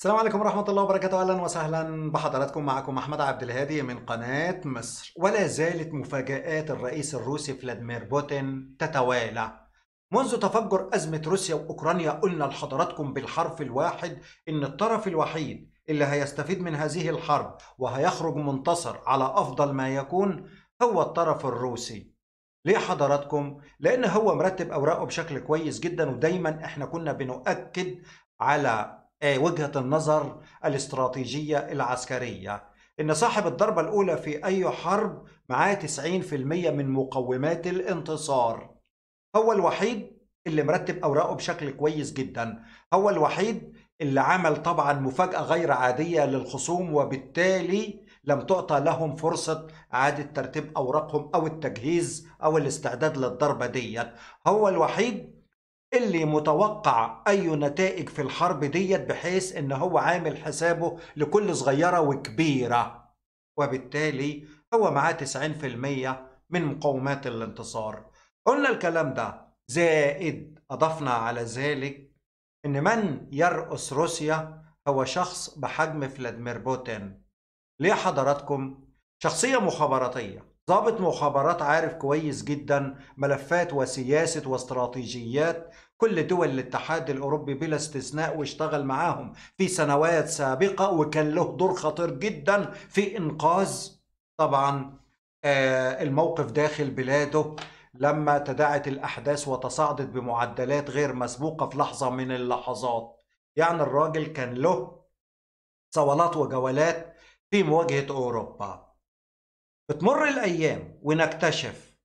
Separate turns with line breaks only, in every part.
السلام عليكم ورحمة الله وبركاته أهلا وسهلا بحضراتكم معكم أحمد عبد الهادي من قناة مصر ولا زالت مفاجآت الرئيس الروسي فلاديمير بوتين تتوالى منذ تفجر أزمة روسيا وأوكرانيا قلنا لحضراتكم بالحرف الواحد إن الطرف الوحيد اللي هيستفيد من هذه الحرب وهيخرج منتصر على أفضل ما يكون هو الطرف الروسي ليه حضراتكم؟ لأن هو مرتب أوراقه بشكل كويس جدا ودايما احنا كنا بنؤكد على آه، وجهة النظر الاستراتيجية العسكرية إن صاحب الضربة الأولى في أي حرب معاه 90% من مقومات الانتصار هو الوحيد اللي مرتب أوراقه بشكل كويس جدا هو الوحيد اللي عمل طبعا مفاجأة غير عادية للخصوم وبالتالي لم تعطى لهم فرصة إعادة ترتيب أوراقهم أو التجهيز أو الاستعداد للضربة ديت هو الوحيد اللي متوقع اي نتائج في الحرب ديت بحيث ان هو عامل حسابه لكل صغيره وكبيره وبالتالي هو معاه 90% من مقومات الانتصار قلنا الكلام ده زائد اضفنا على ذلك ان من يرأس روسيا هو شخص بحجم فلاديمير بوتين ليه حضراتكم شخصيه مخابراتيه ضابط مخابرات عارف كويس جدا ملفات وسياسة واستراتيجيات كل دول الاتحاد الأوروبي بلا استثناء واشتغل معاهم في سنوات سابقة وكان له دور خطير جدا في إنقاذ طبعا آه، الموقف داخل بلاده لما تداعت الأحداث وتصاعدت بمعدلات غير مسبوقة في لحظة من اللحظات يعني الراجل كان له صولات وجولات في مواجهة أوروبا بتمر الايام ونكتشف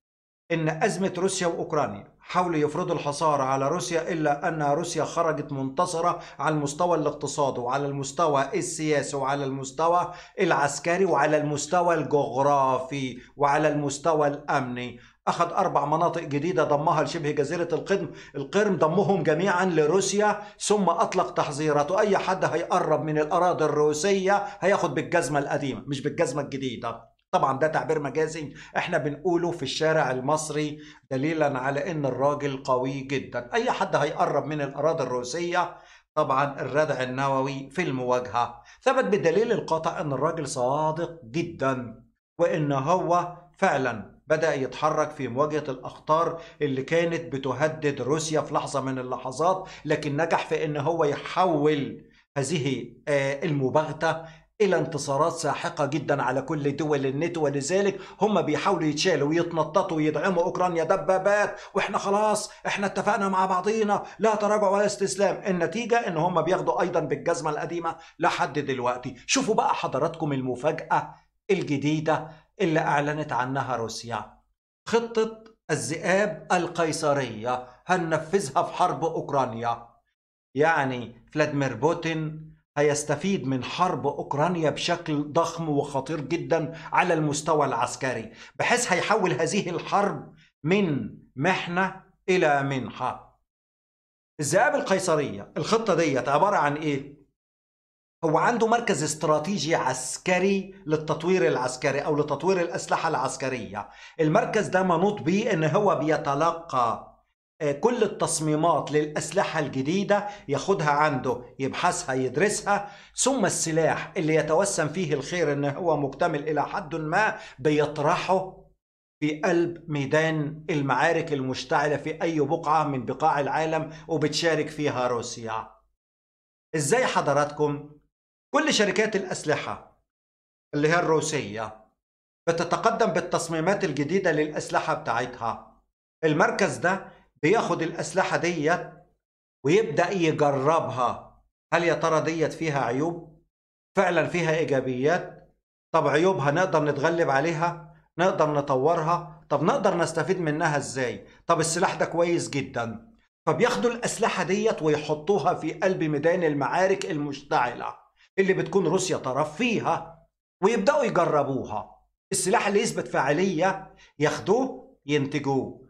ان ازمه روسيا واوكرانيا حاولوا يفرضوا الحصار على روسيا الا ان روسيا خرجت منتصره على المستوى الاقتصادي وعلى المستوى السياسي وعلى المستوى العسكري وعلى المستوى الجغرافي وعلى المستوى الامني اخذ اربع مناطق جديده ضمها لشبه جزيره القرم القرم ضمهم جميعا لروسيا ثم اطلق تحذيرات اي حد هيقرب من الاراضي الروسيه هياخد بالجزمه القديمه مش بالجزمه الجديده طبعا ده تعبير مجازي احنا بنقوله في الشارع المصري دليلا على ان الراجل قوي جدا اي حد هيقرب من الاراضي الروسيه طبعا الردع النووي في المواجهه ثبت بدليل القاطع ان الراجل صادق جدا وان هو فعلا بدأ يتحرك في مواجهة الأخطار اللي كانت بتهدد روسيا في لحظة من اللحظات لكن نجح في أن هو يحول هذه آه، المباغتة إلى انتصارات ساحقة جدا على كل دول النتو ولذلك هم بيحاولوا يتشالوا ويتنططوا ويدعموا أوكرانيا دبابات وإحنا خلاص إحنا اتفقنا مع بعضينا لا تراجع ولا استسلام النتيجة إن هم بياخدوا أيضا بالجزمة القديمة لحد دلوقتي شوفوا بقى حضراتكم المفاجأة الجديدة اللي أعلنت عنها روسيا خطة الذئاب القيصرية هننفذها في حرب أوكرانيا يعني فلاديمير بوتين هيستفيد من حرب أوكرانيا بشكل ضخم وخطير جدا على المستوى العسكري بحيث هيحول هذه الحرب من محنة إلى منحة الذئاب القيصرية الخطة دي عبارة عن إيه؟ هو عنده مركز استراتيجي عسكري للتطوير العسكري أو لتطوير الأسلحة العسكرية المركز ده منوط بيه إن هو بيتلقى آه، كل التصميمات للأسلحة الجديدة ياخدها عنده يبحثها يدرسها ثم السلاح اللي يتوسم فيه الخير إن هو مكتمل إلى حد ما بيطرحه في قلب ميدان المعارك المشتعلة في أي بقعة من بقاع العالم وبتشارك فيها روسيا إزاي حضراتكم كل شركات الأسلحة اللي هي الروسية بتتقدم بالتصميمات الجديدة للأسلحة بتاعتها المركز ده بياخد الأسلحة ديت ويبدأ يجربها هل يا ترى ديت فيها عيوب؟ فعلا فيها إيجابيات؟ طب عيوبها نقدر نتغلب عليها؟ نقدر نطورها؟ طب نقدر نستفيد منها إزاي؟ طب السلاح ده كويس جدا فبياخدوا الأسلحة ديت ويحطوها في قلب ميدان المعارك المشتعلة اللي بتكون روسيا طرف فيها ويبدأوا يجربوها السلاح اللي يثبت فاعلية ياخدوه ينتجوه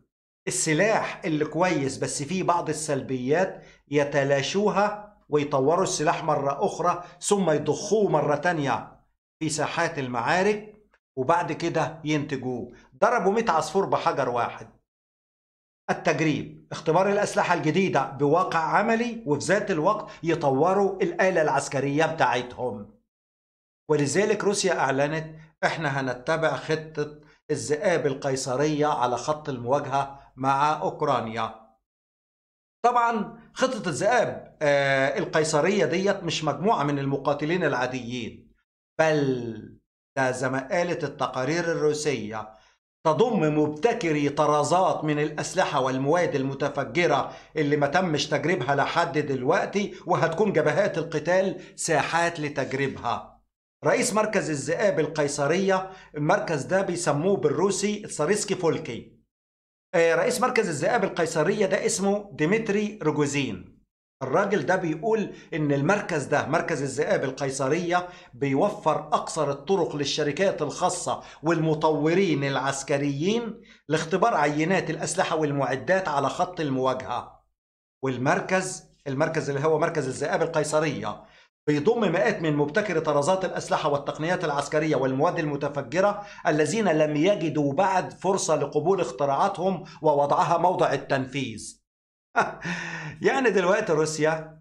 السلاح اللي كويس بس فيه بعض السلبيات يتلاشوها ويطوروا السلاح مرة أخرى ثم يضخوه مرة تانية في ساحات المعارك وبعد كده ينتجوه ضربوا 100 عصفور بحجر واحد التجريب اختبار الأسلحة الجديدة بواقع عملي وفي ذات الوقت يطوروا الآلة العسكرية بتاعتهم ولذلك روسيا أعلنت احنا هنتبع خطة الذئاب القيصرية على خط المواجهة مع أوكرانيا طبعا خطة الذئاب آه، القيصرية ديت مش مجموعة من المقاتلين العاديين بل ده زي ما قالت التقارير الروسية تضم مبتكري طرازات من الأسلحة والمواد المتفجرة اللي ما تمش تجريبها لحد دلوقتي وهتكون جبهات القتال ساحات لتجريبها رئيس مركز الذئاب القيصرية المركز ده بيسموه بالروسي تساريسكي فولكي آه، رئيس مركز الذئاب القيصرية ده اسمه ديمتري روجوزين الراجل ده بيقول ان المركز ده مركز الذئاب القيصرية بيوفر اقصر الطرق للشركات الخاصة والمطورين العسكريين لاختبار عينات الاسلحة والمعدات على خط المواجهة والمركز المركز اللي هو مركز الذئاب القيصرية بيضم مئات من مبتكري طرازات الأسلحة والتقنيات العسكرية والمواد المتفجرة الذين لم يجدوا بعد فرصة لقبول اختراعاتهم ووضعها موضع التنفيذ يعني دلوقتي روسيا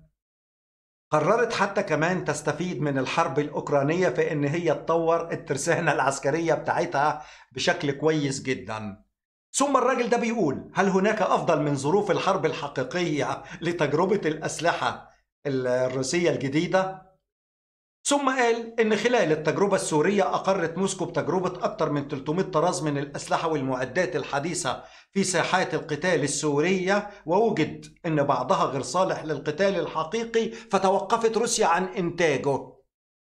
قررت حتى كمان تستفيد من الحرب الأوكرانية في إن هي تطور الترسانة العسكرية بتاعتها بشكل كويس جدا ثم الراجل ده بيقول هل هناك أفضل من ظروف الحرب الحقيقية لتجربة الأسلحة الروسية الجديدة ثم قال إن خلال التجربة السورية أقرت موسكو بتجربة أكثر من 300 طراز من الأسلحة والمعدات الحديثة في ساحات القتال السورية ووجد إن بعضها غير صالح للقتال الحقيقي فتوقفت روسيا عن إنتاجه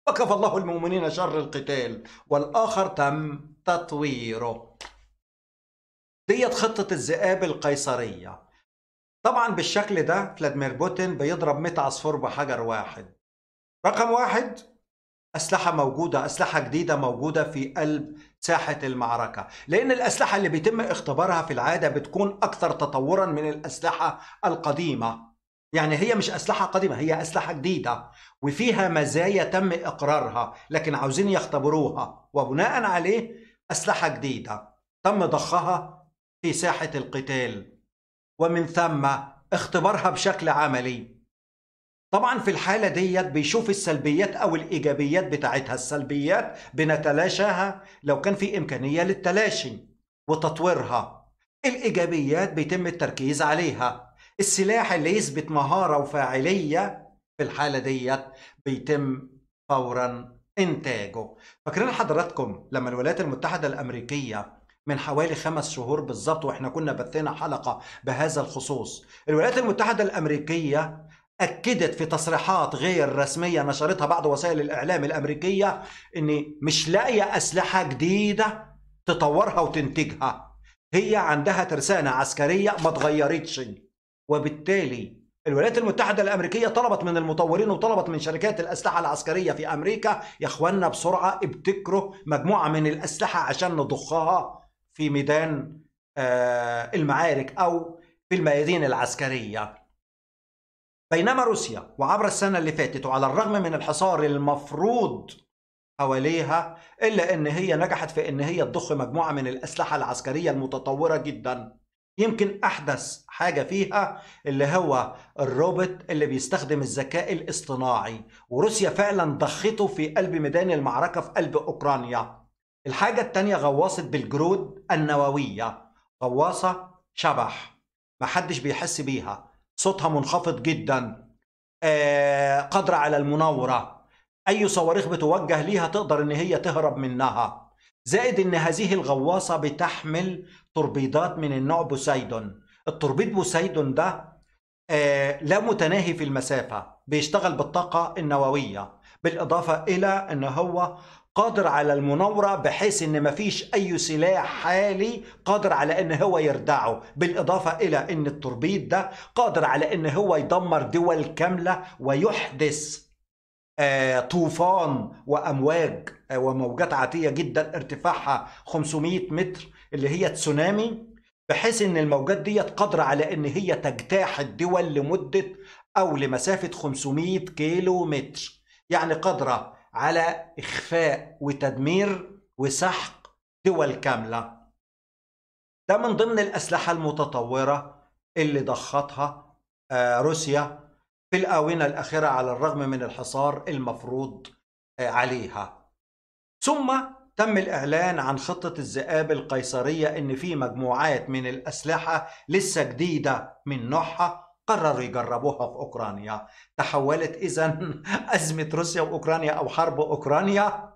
وكفى الله المؤمنين شر القتال والآخر تم تطويره ديت خطة الذئاب القيصرية طبعا بالشكل ده فلاديمير بوتين بيضرب 100 عصفور بحجر واحد رقم واحد أسلحة موجودة أسلحة جديدة موجودة في قلب ساحة المعركة لأن الأسلحة اللي بيتم اختبارها في العادة بتكون أكثر تطورا من الأسلحة القديمة يعني هي مش أسلحة قديمة هي أسلحة جديدة وفيها مزايا تم إقرارها لكن عاوزين يختبروها وبناء عليه أسلحة جديدة تم ضخها في ساحة القتال ومن ثم اختبارها بشكل عملي طبعا في الحالة ديت بيشوف السلبيات أو الإيجابيات بتاعتها السلبيات بنتلاشاها لو كان في إمكانية للتلاشي وتطويرها الإيجابيات بيتم التركيز عليها السلاح اللي يثبت مهارة وفاعلية في الحالة ديت بيتم فورا إنتاجه فاكرين حضراتكم لما الولايات المتحدة الأمريكية من حوالي خمس شهور بالظبط واحنا كنا بثينا حلقه بهذا الخصوص الولايات المتحده الامريكيه اكدت في تصريحات غير رسميه نشرتها بعض وسائل الاعلام الامريكيه ان مش لاقيه اسلحه جديده تطورها وتنتجها هي عندها ترسانه عسكريه ما اتغيرتش وبالتالي الولايات المتحده الامريكيه طلبت من المطورين وطلبت من شركات الاسلحه العسكريه في امريكا يا اخوانا بسرعه ابتكروا مجموعه من الاسلحه عشان نضخها في ميدان آه، المعارك أو في الميادين العسكرية بينما روسيا وعبر السنة اللي فاتت وعلى الرغم من الحصار المفروض حواليها إلا أن هي نجحت في أن هي تضخ مجموعة من الأسلحة العسكرية المتطورة جدا يمكن أحدث حاجة فيها اللي هو الروبوت اللي بيستخدم الذكاء الاصطناعي وروسيا فعلا ضخته في قلب ميدان المعركة في قلب أوكرانيا الحاجة التانية غواصة بالجرود النووية غواصة شبح محدش بيحس بيها صوتها منخفض جدا آه قادرة على المناورة أي صواريخ بتوجه ليها تقدر إن هي تهرب منها زائد إن هذه الغواصة بتحمل توربيدات من النوع بوسايدون التوربيد بوسايدون ده آه لا متناهي في المسافة بيشتغل بالطاقة النووية بالإضافة إلى أن هو قادر على المناورة بحيث ان مفيش اي سلاح حالي قادر على ان هو يردعه بالاضافة الى ان التربيط ده قادر على ان هو يدمر دول كاملة ويحدث آه طوفان وامواج آه وموجات عاتية جدا ارتفاعها 500 متر اللي هي تسونامي بحيث ان الموجات ديت قادرة على ان هي تجتاح الدول لمدة او لمسافة 500 كيلو متر يعني قادرة على إخفاء وتدمير وسحق دول كاملة ده من ضمن الأسلحة المتطورة اللي ضختها آه، روسيا في الآونة الأخيرة على الرغم من الحصار المفروض آه، عليها ثم تم الإعلان عن خطة الذئاب القيصرية إن في مجموعات من الأسلحة لسه جديدة من نوعها قرروا يجربوها في أوكرانيا تحولت إذا أزمة روسيا وأوكرانيا أو حرب أوكرانيا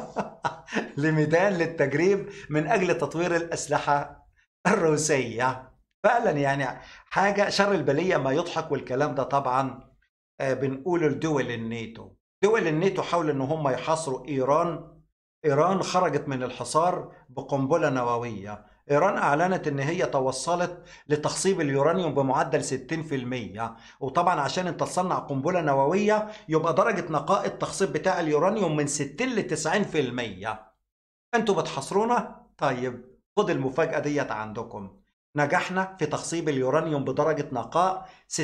لميدان للتجريب من أجل تطوير الأسلحة الروسية فعلا يعني حاجة شر البلية ما يضحك والكلام ده طبعا آه، بنقوله لدول الناتو دول الناتو حاولوا ان هم يحاصروا ايران ايران خرجت من الحصار بقنبله نوويه إيران أعلنت إن هي توصلت لتخصيب اليورانيوم بمعدل 60% وطبعا عشان أنت تصنع قنبلة نووية يبقى درجة نقاء التخصيب بتاع اليورانيوم من 60 ل 90% أنتوا بتحاصرونا؟ طيب خد المفاجأة ديت عندكم نجحنا في تخصيب اليورانيوم بدرجة نقاء 60%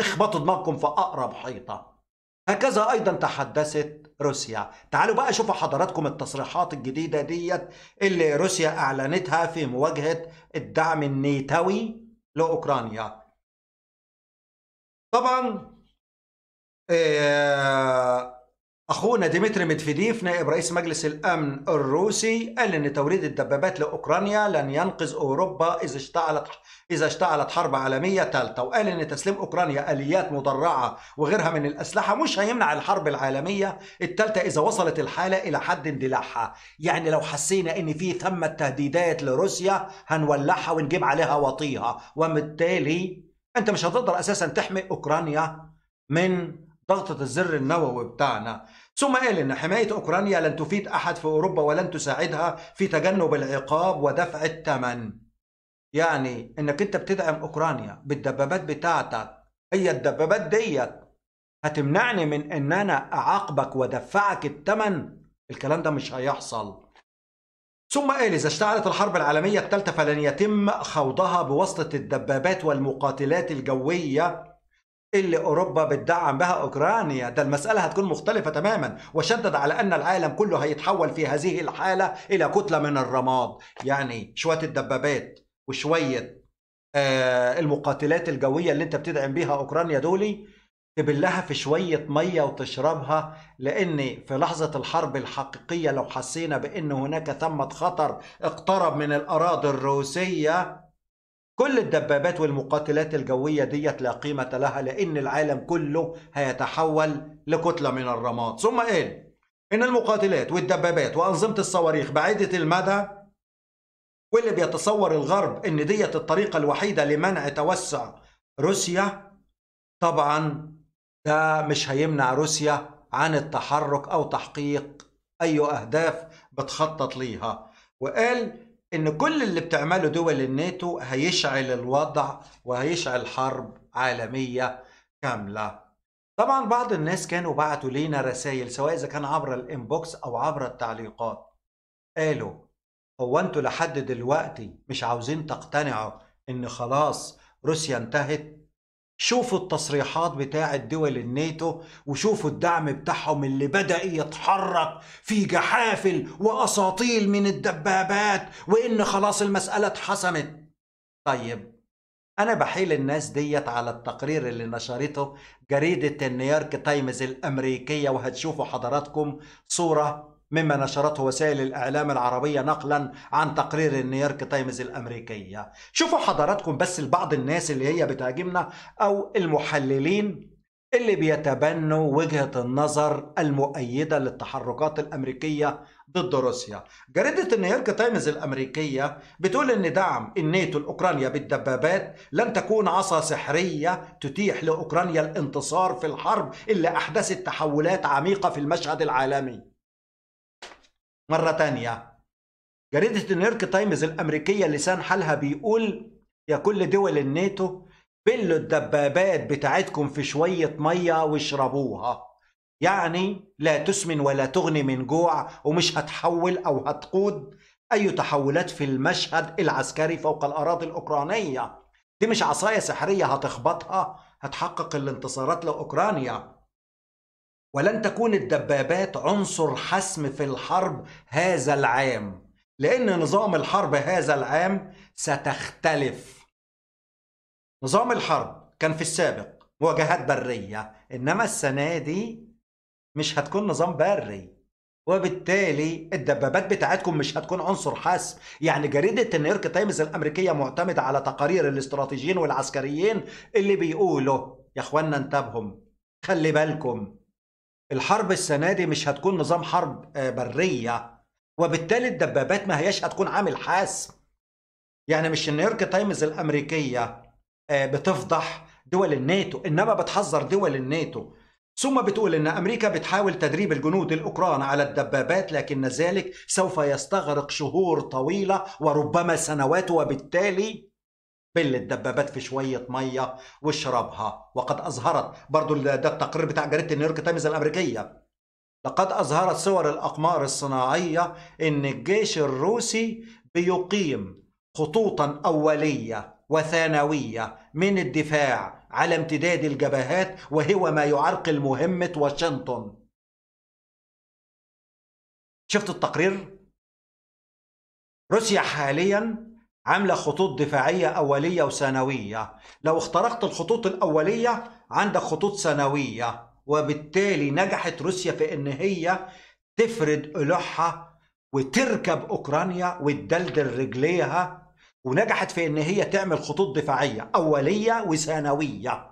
اخبطوا دماغكم في أقرب حيطة هكذا أيضا تحدثت روسيا تعالوا بقى شوفوا حضراتكم التصريحات الجديدة ديت اللي روسيا أعلنتها في مواجهة الدعم النيتوي لأوكرانيا طبعا آه، أخونا ديمتري ميدفيديف نائب رئيس مجلس الأمن الروسي قال إن توريد الدبابات لأوكرانيا لن ينقذ أوروبا إذا اشتعلت إذا اشتعلت حرب عالمية ثالثة وقال إن تسليم أوكرانيا آليات مدرعة وغيرها من الأسلحة مش هيمنع الحرب العالمية الثالثة إذا وصلت الحالة إلى حد اندلاعها يعني لو حسينا إن في ثمة تهديدات لروسيا هنولعها ونجيب عليها وطيها وبالتالي أنت مش هتقدر أساسا تحمي أوكرانيا من ضغطة الزر النووي بتاعنا ثم قال إن حماية أوكرانيا لن تفيد أحد في أوروبا ولن تساعدها في تجنب العقاب ودفع الثمن يعني إنك أنت بتدعم أوكرانيا بالدبابات بتاعتك هي الدبابات ديت هتمنعني من إن أنا أعاقبك وأدفعك الثمن الكلام ده مش هيحصل ثم قال إذا اشتعلت الحرب العالمية الثالثة فلن يتم خوضها بواسطة الدبابات والمقاتلات الجوية اللي أوروبا بتدعم بها أوكرانيا ده المسألة هتكون مختلفة تماما وشدد على أن العالم كله هيتحول في هذه الحالة إلى كتلة من الرماد يعني شوية الدبابات وشوية آه المقاتلات الجوية اللي أنت بتدعم بيها أوكرانيا دولي تبلها في شوية مية وتشربها لأن في لحظة الحرب الحقيقية لو حسينا بأن هناك ثمة خطر اقترب من الأراضي الروسية كل الدبابات والمقاتلات الجوية ديت لا قيمة لها لأن العالم كله هيتحول لكتلة من الرماد ثم قال إن المقاتلات والدبابات وأنظمة الصواريخ بعيدة المدى واللي بيتصور الغرب إن ديت الطريقة الوحيدة لمنع توسع روسيا طبعا ده مش هيمنع روسيا عن التحرك أو تحقيق أي أهداف بتخطط ليها وقال ان كل اللي بتعمله دول الناتو هيشعل الوضع وهيشعل حرب عالميه كامله طبعا بعض الناس كانوا بعتوا لينا رسائل سواء اذا كان عبر الانبوكس او عبر التعليقات قالوا هو انتوا لحد دلوقتي مش عاوزين تقتنعوا ان خلاص روسيا انتهت شوفوا التصريحات بتاعة دول الناتو وشوفوا الدعم بتاعهم اللي بدأ يتحرك في جحافل وأساطيل من الدبابات وإن خلاص المسألة اتحسمت طيب أنا بحيل الناس ديت على التقرير اللي نشرته جريدة النيويورك تايمز الأمريكية وهتشوفوا حضراتكم صورة مما نشرته وسائل الإعلام العربية نقلا عن تقرير النيويورك تايمز الأمريكية شوفوا حضراتكم بس لبعض الناس اللي هي بتهاجمنا أو المحللين اللي بيتبنوا وجهة النظر المؤيدة للتحركات الأمريكية ضد روسيا جريدة نيويورك تايمز الأمريكية بتقول أن دعم الناتو لأوكرانيا بالدبابات لن تكون عصا سحرية تتيح لأوكرانيا الانتصار في الحرب اللي أحدثت تحولات عميقة في المشهد العالمي مرة تانية جريدة نيويورك تايمز الأمريكية لسان حالها بيقول يا كل دول الناتو بلوا الدبابات بتاعتكم في شوية مية واشربوها يعني لا تسمن ولا تغني من جوع ومش هتحول أو هتقود أي تحولات في المشهد العسكري فوق الأراضي الأوكرانية دي مش عصاية سحرية هتخبطها هتحقق الانتصارات لأوكرانيا ولن تكون الدبابات عنصر حسم في الحرب هذا العام لأن نظام الحرب هذا العام ستختلف نظام الحرب كان في السابق مواجهات برية إنما السنة دي مش هتكون نظام بري وبالتالي الدبابات بتاعتكم مش هتكون عنصر حسم يعني جريدة نيويورك تايمز الأمريكية معتمدة على تقارير الاستراتيجيين والعسكريين اللي بيقولوا يا اخوانا انتبهوا خلي بالكم الحرب السنه دي مش هتكون نظام حرب آه، بريه وبالتالي الدبابات ما هياش هتكون عامل حاسم يعني مش النيويورك تايمز الامريكيه آه، بتفضح دول الناتو انما بتحذر دول الناتو ثم بتقول ان امريكا بتحاول تدريب الجنود الاوكران على الدبابات لكن ذلك سوف يستغرق شهور طويله وربما سنوات وبالتالي بل الدبابات في شوية مية واشربها وقد أظهرت برضو ده التقرير بتاع جريدة نيويورك تايمز الأمريكية لقد أظهرت صور الأقمار الصناعية إن الجيش الروسي بيقيم خطوطا أولية وثانوية من الدفاع على امتداد الجبهات وهو ما يعرقل مهمة واشنطن شفت التقرير؟ روسيا حاليا عاملة خطوط دفاعية أولية وثانوية لو اخترقت الخطوط الأولية عندك خطوط ثانوية وبالتالي نجحت روسيا في أن هي تفرد ألوحها وتركب أوكرانيا وتدلدل رجليها ونجحت في أن هي تعمل خطوط دفاعية أولية وثانوية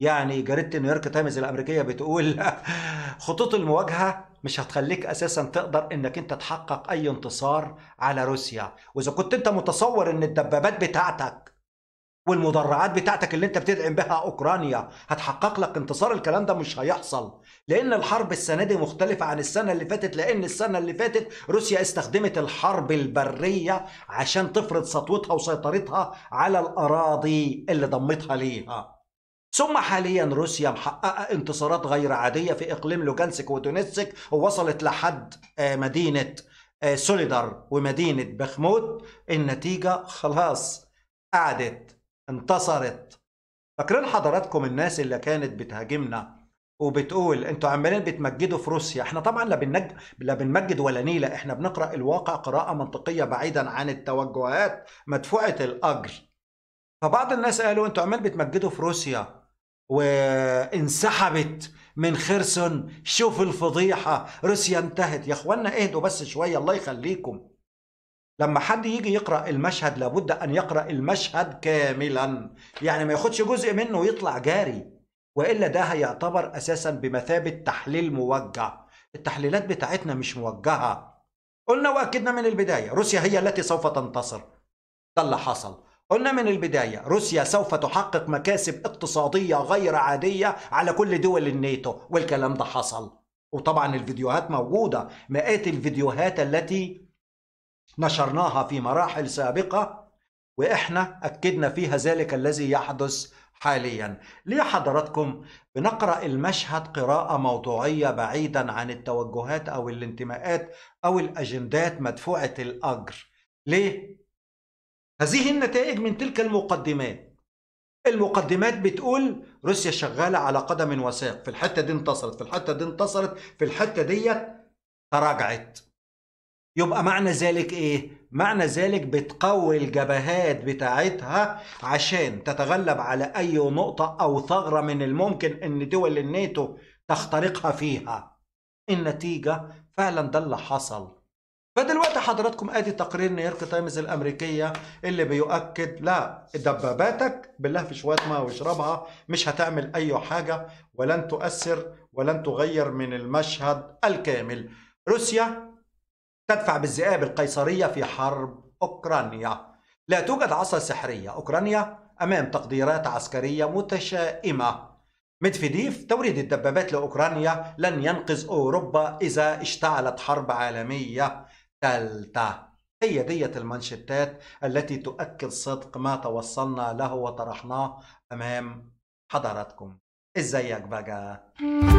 يعني جريدة نيويورك تايمز الأمريكية بتقول خطوط المواجهة مش هتخليك اساسا تقدر انك انت تحقق اي انتصار على روسيا واذا كنت انت متصور ان الدبابات بتاعتك والمدرعات بتاعتك اللي انت بتدعم بها اوكرانيا هتحقق لك انتصار الكلام ده مش هيحصل لان الحرب السنه دي مختلفه عن السنه اللي فاتت لان السنه اللي فاتت روسيا استخدمت الحرب البريه عشان تفرض سطوتها وسيطرتها على الاراضي اللي ضمتها ليها ثم حاليا روسيا محققة انتصارات غير عادية في إقليم لوجانسك ودونيتسك ووصلت لحد آه، مدينة آه، سوليدر ومدينة بخموت النتيجة خلاص قعدت انتصرت فاكرين حضراتكم الناس اللي كانت بتهاجمنا وبتقول انتوا عمالين بتمجدوا في روسيا احنا طبعا لا بنج... لا بنمجد ولا نيلة احنا بنقرا الواقع قراءه منطقيه بعيدا عن التوجهات مدفوعه الاجر فبعض الناس قالوا انتوا عمال بتمجدوا في روسيا وانسحبت من خرسون شوف الفضيحة روسيا انتهت يا اخوانا اهدوا بس شوية الله يخليكم لما حد يجي يقرأ المشهد لابد أن يقرأ المشهد كاملا يعني ما ياخدش جزء منه ويطلع جاري وإلا ده هيعتبر أساسا بمثابة تحليل موجه التحليلات بتاعتنا مش موجهة قلنا وأكدنا من البداية روسيا هي التي سوف تنتصر ده اللي حصل قلنا من البداية روسيا سوف تحقق مكاسب اقتصادية غير عادية على كل دول الناتو والكلام ده حصل وطبعا الفيديوهات موجودة مئات الفيديوهات التي نشرناها في مراحل سابقة وإحنا أكدنا فيها ذلك الذي يحدث حاليا ليه حضراتكم بنقرأ المشهد قراءة موضوعية بعيدا عن التوجهات أو الانتماءات أو الأجندات مدفوعة الأجر ليه؟ هذه النتائج من تلك المقدمات المقدمات بتقول روسيا شغالة على قدم وساق في الحتة دي انتصرت في الحتة دي انتصرت في الحتة ديت تراجعت يبقى معنى ذلك ايه معنى ذلك بتقوي الجبهات بتاعتها عشان تتغلب على اي نقطة او ثغرة من الممكن ان دول الناتو تخترقها فيها النتيجة فعلا ده اللي حصل فدلوقتي حضراتكم ادي تقرير نيويورك تايمز الامريكيه اللي بيؤكد لا دباباتك بالله في شويه ماء واشربها مش هتعمل اي حاجه ولن تؤثر ولن تغير من المشهد الكامل. روسيا تدفع بالذئاب القيصريه في حرب اوكرانيا. لا توجد عصا سحريه، اوكرانيا امام تقديرات عسكريه متشائمه. ميدفيديف توريد الدبابات لاوكرانيا لن ينقذ اوروبا اذا اشتعلت حرب عالميه. ثالثة هي ديت المانشيتات التي تؤكد صدق ما توصلنا له وطرحناه أمام حضراتكم ازيك بقى